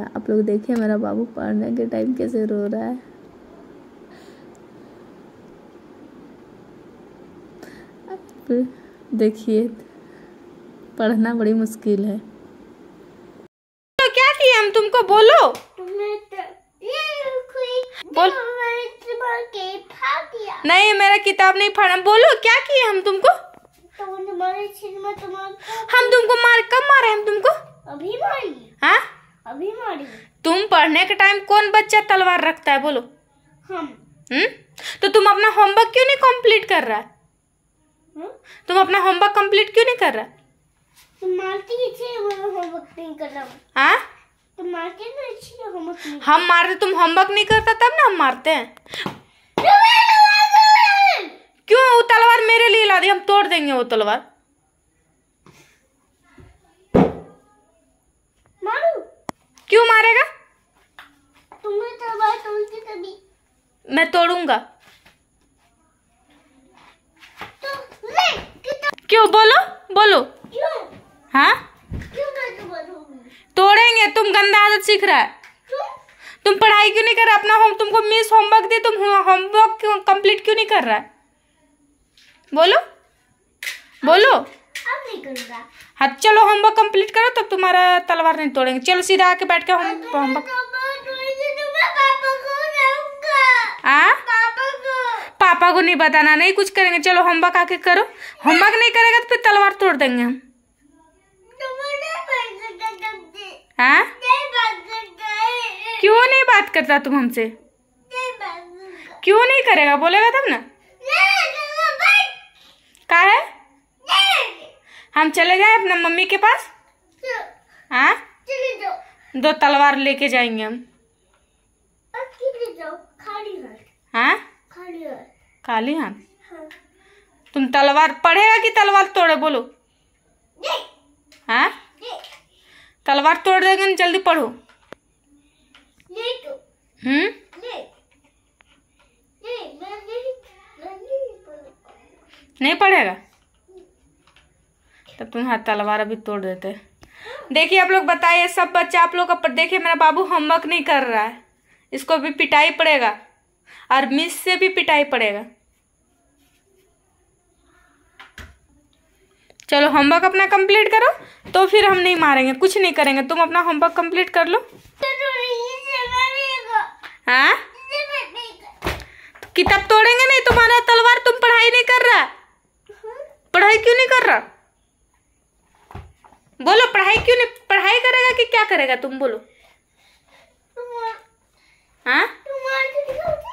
आप लोग देखिए मेरा बाबू पढ़ने के टाइम कैसे रो रहा है देखिए पढ़ना बड़ी मुश्किल है तो क्या किया हम तुमको बोलो तुमने तो बोल नहीं मेरा किताब नहीं फाड़ा बोलो क्या किया हम तुमको तो हम तुमको मार कब मारे हम तुमको अभी मारी हाँ अभी मारी तुम पढ़ने के टाइम कौन बच्चा तलवार रखता है बोलो हम हम्म तो तुम अपना होमवर्क क्यों नहीं कंप्लीट कर रहा है हुँ? तुम अपना होमवर्क कंप्लीट क्यों नहीं कर रहा तुम मारती अच्छी होमवर्क नहीं कर रहा हाँ? तुम मारते हम मारते तुम होमवर्क नहीं करता तब ना हम मारते हैं क्यों वो तलवार मेरे लिए ला दी हम तोड़ देंगे वो तलवार मारेगा तो मैं तोड़ूंगा तो क्यों बोलो बोलो हाँ तोड़ेंगे तुम गंदा आदत सीख रहा है तुम पढ़ाई क्यों नहीं कर रहा अपना होम तुमको मिस होमवर्क दे तुम होमवर्क कंप्लीट क्यों नहीं कर रहा है बोलो बोलो हाँ चलो होमवर्क कंप्लीट करो तब तुम्हारा तलवार नहीं तोड़ेंगे चलो सीधा आके बैठ के होमवर्क तो हाँ? पापा को नहीं बताना नहीं कुछ करेंगे चलो होमवर्क आके करो होमवर्क नहीं करेगा तो फिर तलवार तोड़ देंगे हम हाँ? क्यों नहीं बात करता तुम हमसे क्यों नहीं करेगा बोलेगा तब ना कहा है हम चले जाए अपने मम्मी के पास हाँ दो तलवार लेके जाएंगे हम खाली काली हाँ? हाथ हाँ। तुम तलवार पढ़ेगा कि तलवार तोड़े बोलो हाँ तलवार तोड़ देगा ना जल्दी पढ़ो तो। हम्म नहीं पढ़ेगा तब तुम्हारा तो तलवार अभी तोड़ देते देखिए आप लोग बताइए सब बच्चा आप लोग का देखिए मेरा बाबू होमवर्क नहीं कर रहा है इसको भी पिटाई पड़ेगा और मिस से भी पिटाई पड़ेगा चलो होमवर्क अपना कंप्लीट करो तो फिर हम नहीं मारेंगे कुछ नहीं करेंगे तुम अपना होमवर्क कंप्लीट कर लो हाँ किताब तोड़ेंगे नहीं तुम्हारा तलवार तुम पढ़ाई नहीं कर रहा पढ़ाई क्यों नहीं कर रहा बोलो पढ़ाई क्यों नहीं पढ़ाई करेगा कि क्या करेगा तुम बोलो हाँ